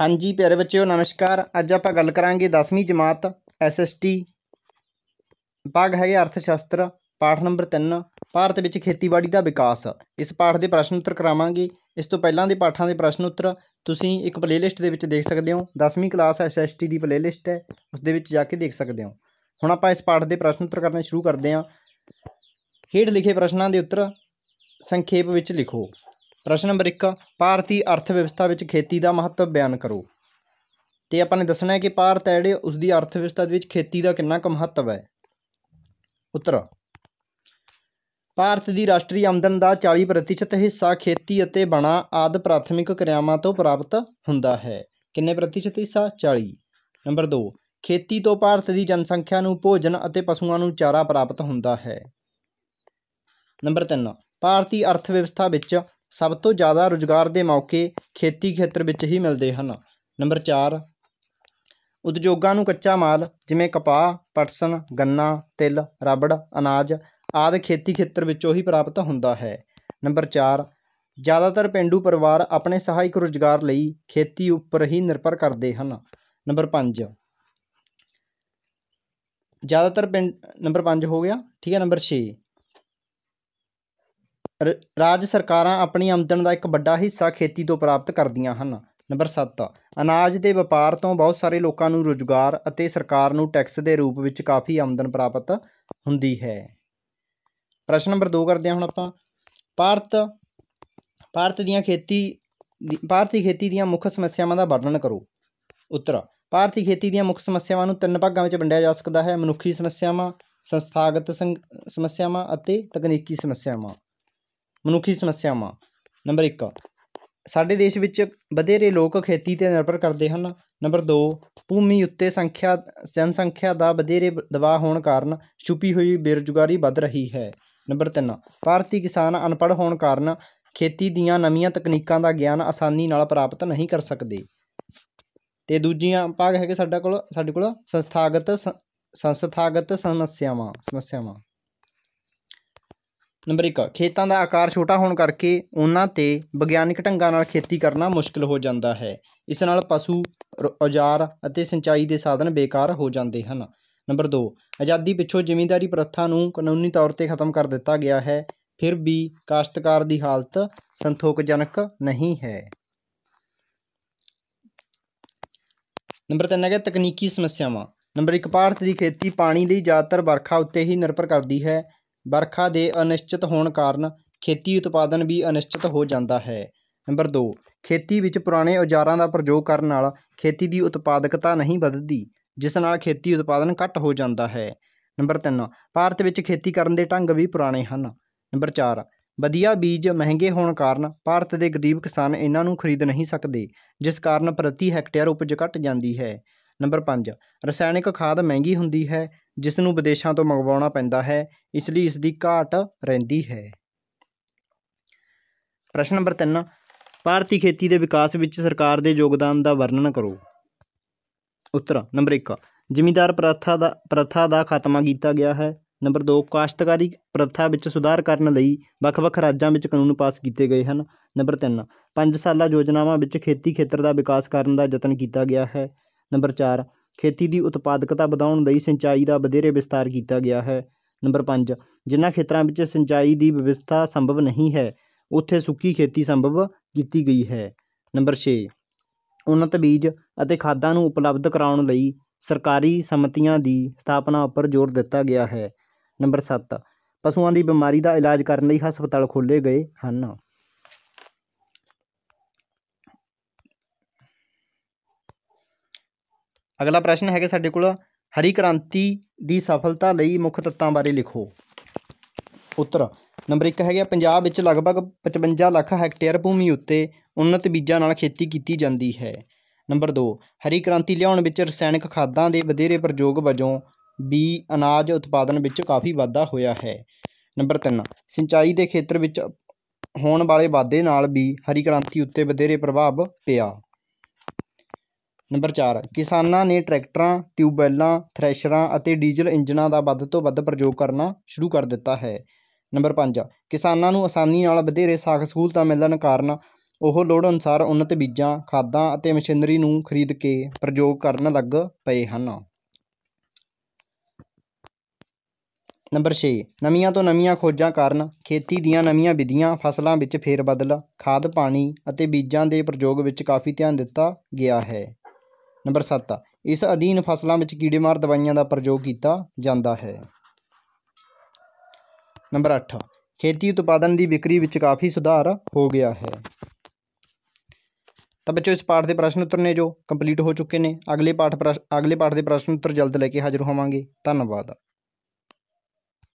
ਹਾਂਜੀ ਪਿਆਰੇ ਬੱਚਿਓ ਨਮਸਕਾਰ ਅੱਜ ਆਪਾਂ ਗੱਲ ਕਰਾਂਗੇ 10ਵੀਂ ਜਮਾਤ ਐਸਐਸਟੀ ਭਾਗ ਹੈਗੇ ਅਰਥ ਸ਼ਾਸਤਰ ਪਾਠ ਨੰਬਰ 3 ਭਾਰਤ ਵਿੱਚ ਖੇਤੀਬਾੜੀ ਦਾ ਵਿਕਾਸ ਇਸ ਪਾਠ ਦੇ ਪ੍ਰਸ਼ਨ ਉੱਤਰ ਕਰਾਵਾਂਗੇ ਇਸ ਤੋਂ ਪਹਿਲਾਂ ਦੇ ਪਾਠਾਂ ਦੇ ਪ੍ਰਸ਼ਨ ਉੱਤਰ ਤੁਸੀਂ ਇੱਕ ਪਲੇਲਿਸਟ ਦੇ ਵਿੱਚ ਦੇਖ ਸਕਦੇ ਹੋ 10ਵੀਂ ਕਲਾਸ ਐਸਐਸਟੀ ਦੀ ਪਲੇਲਿਸਟ ਹੈ ਉਸ ਦੇ ਵਿੱਚ ਜਾ ਕੇ ਦੇਖ ਸਕਦੇ ਹੋ ਹੁਣ ਆਪਾਂ ਇਸ ਪਾਠ ਦੇ ਪ੍ਰਸ਼ਨ ਉੱਤਰ ਕਰਨੇ ਸ਼ੁਰੂ ਕਰਦੇ ਹਾਂ ਹੇਠ ਲਿਖੇ ਪ੍ਰਸ਼ਨਾਂ ਦੇ ਉੱਤਰ ਸੰਖੇਪ ਵਿੱਚ ਲਿਖੋ ਪ੍ਰਸ਼ਨ ਨੰਬਰ 1 ਭਾਰਤੀ ਅਰਥ ਵਿਵਸਥਾ ਵਿੱਚ ਖੇਤੀ ਦਾ ਮਹੱਤਵ ਬਿਆਨ ਕਰੋ ਤੇ ਆਪਾਂ ਨੇ ਦੱਸਣਾ ਹੈ ਕਿ ਭਾਰਤ ਹੈ ਜਿਹੜੇ ਉਸ ਦੀ ਅਰਥ ਵਿਵਸਥਾ ਦੇ ਵਿੱਚ ਖੇਤੀ ਦਾ ਕਿੰਨਾ ਕੁ ਮਹੱਤਵ ਹੈ ਉੱਤਰ ਭਾਰਤ ਦੀ ਰਾਸ਼ਟਰੀ ਆਮਦਨ ਦਾ 40% ਹਿੱਸਾ ਖੇਤੀ ਅਤੇ ਬਣਾ ਆਦ ਪ੍ਰਾਥਮਿਕ ਕਿਰਿਆਵਾਂ ਤੋਂ ਪ੍ਰਾਪਤ ਹੁੰਦਾ ਹੈ ਕਿੰਨੇ ਪ੍ਰਤੀਸ਼ਤ ਹਿੱਸਾ 40 ਨੰਬਰ 2 ਖੇਤੀ ਤੋਂ ਭਾਰਤ ਦੀ ਜਨਸੰਖਿਆ ਨੂੰ ਭੋਜਨ ਅਤੇ ਪਸ਼ੂਆਂ ਨੂੰ ਚਾਰਾ ਪ੍ਰਾਪਤ ਹੁੰਦਾ ਹੈ ਨੰਬਰ 3 ਭਾਰਤੀ ਅਰਥ ਵਿਵਸਥਾ ਵਿੱਚ ਸਭ ਤੋਂ ਜ਼ਿਆਦਾ ਰੁਜ਼ਗਾਰ ਦੇ ਮੌਕੇ ਖੇਤੀ ਖੇਤਰ ਵਿੱਚ ਹੀ ਮਿਲਦੇ ਹਨ ਨੰਬਰ 4 ਉਦਯੋਗਾਂ ਨੂੰ ਕੱਚਾ ਮਾਲ ਜਿਵੇਂ ਕਪਾਹ ਪਟਸਨ ਗੰਨਾ ਤਿਲ ਰਬੜ ਅਨਾਜ ਆਦਿ ਖੇਤੀ ਖੇਤਰ ਵਿੱਚੋਂ ਹੀ ਪ੍ਰਾਪਤ ਹੁੰਦਾ ਹੈ ਨੰਬਰ 4 ਜ਼ਿਆਦਾਤਰ ਪਿੰਡੂ ਪਰਿਵਾਰ ਆਪਣੇ ਸਹਾਇਕ ਰੁਜ਼ਗਾਰ ਲਈ ਖੇਤੀ ਉੱਪਰ ਹੀ ਨਿਰਭਰ ਕਰਦੇ ਹਨ ਨੰਬਰ 5 ਜ਼ਿਆਦਾਤਰ ਪਿੰਡ ਨੰਬਰ 5 ਹੋ ਗਿਆ ਠੀਕ ਹੈ ਨੰਬਰ 6 ਰਾਜ ਸਰਕਾਰਾਂ ਆਪਣੀ ਆਮਦਨ ਦਾ ਇੱਕ ਵੱਡਾ ਹਿੱਸਾ ਖੇਤੀ ਤੋਂ ਪ੍ਰਾਪਤ ਕਰਦੀਆਂ ਹਨ ਨੰਬਰ 7 ਅਨਾਜ ਦੇ ਵਪਾਰ ਤੋਂ ਬਹੁਤ ਸਾਰੇ ਲੋਕਾਂ ਨੂੰ ਰੋਜ਼ਗਾਰ ਅਤੇ ਸਰਕਾਰ ਨੂੰ ਟੈਕਸ ਦੇ ਰੂਪ ਵਿੱਚ ਕਾਫੀ ਆਮਦਨ ਪ੍ਰਾਪਤ ਹੁੰਦੀ ਹੈ ਪ੍ਰਸ਼ਨ ਨੰਬਰ 2 ਕਰਦੇ ਹਾਂ ਹੁਣ ਆਪਾਂ ਭਾਰਤ ਭਾਰਤ ਦੀਆਂ ਖੇਤੀ ਭਾਰਤੀ ਖੇਤੀ ਦੀਆਂ ਮੁੱਖ ਸਮੱਸਿਆਵਾਂ ਦਾ ਵਰਣਨ ਕਰੋ ਉੱਤਰ ਭਾਰਤੀ ਖੇਤੀ ਦੀਆਂ ਮੁੱਖ ਸਮੱਸਿਆਵਾਂ ਨੂੰ ਤਿੰਨ ਭਾਗਾਂ ਵਿੱਚ ਵੰਡਿਆ ਜਾ ਸਕਦਾ ਹੈ ਮਨੁੱਖੀ ਸਮੱਸਿਆਵਾਂ ਸੰਸਥਾਗਤ ਸਮੱਸਿਆਵਾਂ ਅਤੇ ਤਕਨੀਕੀ ਸਮੱਸਿਆਵਾਂ ਮਨੁੱਖੀ ਸਮੱਸਿਆਵਾਂ ਨੰਬਰ 1 ਸਾਡੇ ਦੇਸ਼ ਵਿੱਚ ਵਧੇਰੇ ਲੋਕ ਖੇਤੀ 'ਤੇ ਨਿਰਭਰ ਕਰਦੇ ਹਨ ਨੰਬਰ 2 ਭੂਮੀ ਉੱਤੇ ਸੰਖਿਆ ਜਨਸੰਖਿਆ ਦਾ ਵਧੇਰੇ ਦਬਾਅ ਹੋਣ ਕਾਰਨ ਛੁਪੀ ਹੋਈ ਬੇਰੁਜ਼ਗਾਰੀ ਵੱਧ ਰਹੀ ਹੈ ਨੰਬਰ 3 ਭਾਰਤੀ ਕਿਸਾਨ ਅਨਪੜ੍ਹ ਹੋਣ ਕਾਰਨ ਖੇਤੀ ਦੀਆਂ ਨਵੀਆਂ ਤਕਨੀਕਾਂ ਦਾ ਗਿਆਨ ਆਸਾਨੀ ਨਾਲ ਪ੍ਰਾਪਤ ਨਹੀਂ ਕਰ ਸਕਦੇ ਤੇ ਦੂਜੀਆਂ ਭਾਗ ਹੈਗੇ ਸਾਡਾ ਕੋਲ ਸਾਡੇ ਕੋਲ ਸੰਸਥਾਗਤ ਸੰਸਥਾਗਤ ਸਮੱਸਿਆਵਾਂ ਸਮੱਸਿਆਵਾਂ ਨੰਬਰ 1 ਖੇਤਾਂ ਦਾ ਆਕਾਰ ਛੋਟਾ ਹੋਣ ਕਰਕੇ ਉਹਨਾਂ ਤੇ ਵਿਗਿਆਨਿਕ ਢੰਗਾਂ ਨਾਲ ਖੇਤੀ ਕਰਨਾ ਮੁਸ਼ਕਲ ਹੋ ਜਾਂਦਾ ਹੈ ਇਸ ਨਾਲ ਪਸ਼ੂ ਔਜ਼ਾਰ ਅਤੇ ਸਿੰਚਾਈ ਦੇ ਸਾਧਨ ਬੇਕਾਰ ਹੋ ਜਾਂਦੇ ਹਨ ਨੰਬਰ 2 ਆਜ਼ਾਦੀ ਪਿੱਛੋਂ ਜ਼ਿਮੀਂਦਾਰੀ ਪ੍ਰਥਾ ਨੂੰ ਕਾਨੂੰਨੀ ਤੌਰ ਤੇ ਖਤਮ ਕਰ ਦਿੱਤਾ ਗਿਆ ਹੈ ਫਿਰ ਵੀ ਕਾਸ਼ਤਕਾਰ ਦੀ ਹਾਲਤ ਸੰਤੋਖਜਨਕ ਨਹੀਂ ਹੈ ਨੰਬਰ 3 ਹੈਗਾ ਤਕਨੀਕੀ ਸਮੱਸਿਆਵਾਂ ਨੰਬਰ 1 ਭਾਰਤ ਦੀ ਖੇਤੀ ਪਾਣੀ ਲਈ ਜ਼ਿਆਦਾਤਰ ਵਰਖਾ ਉੱਤੇ ਹੀ ਨਿਰਭਰ ਕਰਦੀ ਹੈ ਵਰਖਾ ਦੇ ਅਨਿਸ਼ਚਿਤ ਹੋਣ ਕਾਰਨ ਖੇਤੀ ਉਤਪਾਦਨ ਵੀ ਅਨਿਸ਼ਚਿਤ ਹੋ ਜਾਂਦਾ ਹੈ ਨੰਬਰ 2 ਖੇਤੀ ਵਿੱਚ ਪੁਰਾਣੇ ਔਜ਼ਾਰਾਂ ਦਾ ਪ੍ਰਯੋਗ ਕਰਨ ਨਾਲ ਖੇਤੀ ਦੀ ਉਤਪਾਦਕਤਾ ਨਹੀਂ ਵੱਧਦੀ ਜਿਸ ਨਾਲ ਖੇਤੀ ਉਤਪਾਦਨ ਘੱਟ ਹੋ ਜਾਂਦਾ ਹੈ ਨੰਬਰ 3 ਭਾਰਤ ਵਿੱਚ ਖੇਤੀ ਕਰਨ ਦੇ ਢੰਗ ਵੀ ਪੁਰਾਣੇ ਹਨ ਨੰਬਰ 4 ਵਧੀਆ ਬੀਜ ਮਹਿੰਗੇ ਹੋਣ ਕਾਰਨ ਭਾਰਤ ਦੇ ਗਰੀਬ ਕਿਸਾਨ ਇਹਨਾਂ ਨੂੰ ਖਰੀਦ ਨਹੀਂ ਸਕਦੇ ਜਿਸ ਕਾਰਨ ਪ੍ਰਤੀ ਹੈਕਟੇਅਰ ਉਪਜ ਘਟ ਜਾਂਦੀ ਹੈ ਨੰਬਰ 5 ਰਸਾਇਣਿਕ ਖਾਦ ਮਹਿੰਗੀ ਹੁੰਦੀ ਹੈ ਜਿਸ ਨੂੰ ਵਿਦੇਸ਼ਾਂ ਤੋਂ ਮੰਗਵਾਉਣਾ ਪੈਂਦਾ ਹੈ ਇਸ ਲਈ ਇਸ ਦੀ ਘਾਟ ਰਹਿੰਦੀ ਹੈ ਪ੍ਰਸ਼ਨ ਨੰਬਰ 3 ਭਾਰਤੀ ਖੇਤੀ ਦੇ ਵਿਕਾਸ ਵਿੱਚ ਸਰਕਾਰ ਦੇ ਯੋਗਦਾਨ ਦਾ ਵਰਣਨ ਕਰੋ ਉੱਤਰ ਨੰਬਰ 1 ਜ਼ਿਮੀਦਾਰ ਪ੍ਰਥਾ ਦਾ ਪ੍ਰਥਾ ਦਾ ਖਾਤਮਾ ਕੀਤਾ ਗਿਆ ਹੈ ਨੰਬਰ 2 ਕਾਸ਼ਤਕਾਰੀ ਪ੍ਰਥਾ ਵਿੱਚ ਸੁਧਾਰ ਕਰਨ ਲਈ ਵੱਖ-ਵੱਖ ਰਾਜਾਂ ਵਿੱਚ ਕਾਨੂੰਨ ਪਾਸ ਕੀਤੇ ਗਏ ਹਨ ਨੰਬਰ 3 ਪੰਜ ਸਾਲਾ ਯੋਜਨਾਵਾਂ ਵਿੱਚ ਖੇਤੀ ਖੇਤਰ ਦਾ ਵਿਕਾਸ ਕਰਨ ਦਾ ਯਤਨ ਕੀਤਾ ਗਿਆ ਹੈ ਨੰਬਰ 4 ਖੇਤੀ ਦੀ ਉਤਪਾਦਕਤਾ ਵਧਾਉਣ ਲਈ ਸਿੰਚਾਈ ਦਾ ਵਧੇਰੇ ਵਿਸਤਾਰ ਕੀਤਾ ਗਿਆ ਹੈ ਨੰਬਰ 5 ਜਿਨ੍ਹਾਂ ਖੇਤਰਾਂ ਵਿੱਚ ਸਿੰਚਾਈ ਦੀ ਵਿਵਸਥਾ ਸੰਭਵ ਨਹੀਂ ਹੈ ਉੱਥੇ ਸੁੱਕੀ ਖੇਤੀ ਸੰਭਵ ਕੀਤੀ ਗਈ ਹੈ ਨੰਬਰ 6 ਉਨਤ ਬੀਜ ਅਤੇ ਖਾਦਾਂ ਨੂੰ ਉਪਲਬਧ ਕਰਾਉਣ ਲਈ ਸਰਕਾਰੀ ਸਮਤੀਆਂ ਦੀ ਸਥਾਪਨਾ ਉੱਪਰ ਜ਼ੋਰ ਦਿੱਤਾ ਗਿਆ ਹੈ ਨੰਬਰ 7 ਪਸ਼ੂਆਂ ਦੀ ਬਿਮਾਰੀ ਦਾ ਇਲਾਜ ਕਰਨ ਲਈ ਹਸਪਤਾਲ ਖੋਲ੍ਹੇ ਗਏ ਹਨ ਅਗਲਾ ਪ੍ਰਸ਼ਨ ਹੈਗਾ ਸਾਡੇ ਕੋਲ ਹਰੀ ਕ੍ਰਾਂਤੀ ਦੀ ਸਫਲਤਾ ਲਈ ਮੁੱਖ ਤੱਤਾਂ ਬਾਰੇ ਲਿਖੋ ਉੱਤਰ ਨੰਬਰ 1 ਹੈਗਾ ਪੰਜਾਬ ਵਿੱਚ ਲਗਭਗ 55 ਲੱਖ ਹੈਕਟੇਅਰ ਭੂਮੀ ਉੱਤੇ ਉਨਤ ਬੀਜਾਂ ਨਾਲ ਖੇਤੀ ਕੀਤੀ ਜਾਂਦੀ ਹੈ ਨੰਬਰ 2 ਹਰੀ ਕ੍ਰਾਂਤੀ ਲਿਆਉਣ ਵਿੱਚ ਰਸਾਇਣਿਕ ਖਾਦਾਂ ਦੇ ਵਧੇਰੇ ਪ੍ਰਯੋਗ ਵਜੋਂ ਵੀ ਅਨਾਜ ਉਤਪਾਦਨ ਵਿੱਚ ਕਾਫੀ ਵਾਧਾ ਹੋਇਆ ਹੈ ਨੰਬਰ 3 ਸਿੰਚਾਈ ਦੇ ਖੇਤਰ ਵਿੱਚ ਹੋਣ ਵਾਲੇ ਵਾਧੇ ਨਾਲ ਵੀ ਹਰੀ ਕ੍ਰਾਂਤੀ ਉੱਤੇ ਵਧੇਰੇ ਪ੍ਰਭਾਵ ਪਿਆ ਨੰਬਰ 4 ਕਿਸਾਨਾਂ ਨੇ ਟਰੈਕਟਰਾਂ ਟਿਊਬਵੈੱਲਾਂ ਥ੍ਰੈਸ਼ਰਾਂ ਅਤੇ ਡੀਜ਼ਲ ਇੰਜਨਾਂ ਦਾ ਵੱਧ ਤੋਂ ਵੱਧ ਪ੍ਰਯੋਗ ਕਰਨਾ ਸ਼ੁਰੂ ਕਰ ਦਿੱਤਾ ਹੈ ਨੰਬਰ 5 ਕਿਸਾਨਾਂ ਨੂੰ ਆਸਾਨੀ ਨਾਲ ਵਧੇਰੇ ਸਾਖ ਸਹੂਲਤਾਂ ਮਿਲਣ ਕਾਰਨ ਉਹ ਲੋੜ ਅਨੁਸਾਰ ਉਨਤ ਬੀਜਾਂ ਖਾਦਾਂ ਅਤੇ ਮਸ਼ੀਨਰੀ ਨੂੰ ਖਰੀਦ ਕੇ ਪ੍ਰਯੋਗ ਕਰਨ ਲੱਗ ਪਏ ਹਨ ਨੰਬਰ 6 ਨਵੀਆਂ ਤੋਂ ਨਵੀਆਂ ਖੋਜਾਂ ਕਾਰਨ ਖੇਤੀ ਦੀਆਂ ਨਵੀਆਂ ਵਿਧੀਆਂ ਫਸਲਾਂ ਵਿੱਚ ਫੇਰ ਬਦਲ ਖਾਦ ਪਾਣੀ ਅਤੇ ਬੀਜਾਂ ਦੇ ਪ੍ਰਯੋਗ ਵਿੱਚ ਕਾਫੀ ਧਿਆਨ ਦਿੱਤਾ ਗਿਆ ਹੈ ਨੰਬਰ 7 ਇਸ ਅਧੀਨ ਫਸਲਾਂ ਵਿੱਚ ਕੀੜੇਮਾਰ ਦਵਾਈਆਂ ਦਾ ਪ੍ਰਯੋਗ ਕੀਤਾ ਜਾਂਦਾ ਹੈ ਨੰਬਰ 8 ਖੇਤੀ ਉਤਪਾਦਨ ਦੀ ਵਿਕਰੀ ਵਿੱਚ ਕਾਫੀ ਸੁਧਾਰ ਹੋ ਗਿਆ ਹੈ ਤਾਂ ਬੱਚੋ ਇਸ ਪਾਠ ਦੇ ਪ੍ਰਸ਼ਨ ਉੱਤਰ ਨੇ ਜੋ ਕੰਪਲੀਟ ਹੋ ਚੁੱਕੇ ਨੇ ਅਗਲੇ ਪਾਠ ਅਗਲੇ ਪਾਠ ਦੇ ਪ੍ਰਸ਼ਨ ਉੱਤਰ ਜਲਦ ਲੈ ਕੇ ਹਾਜ਼ਰ ਹੋਵਾਂਗੇ ਧੰਨਵਾਦ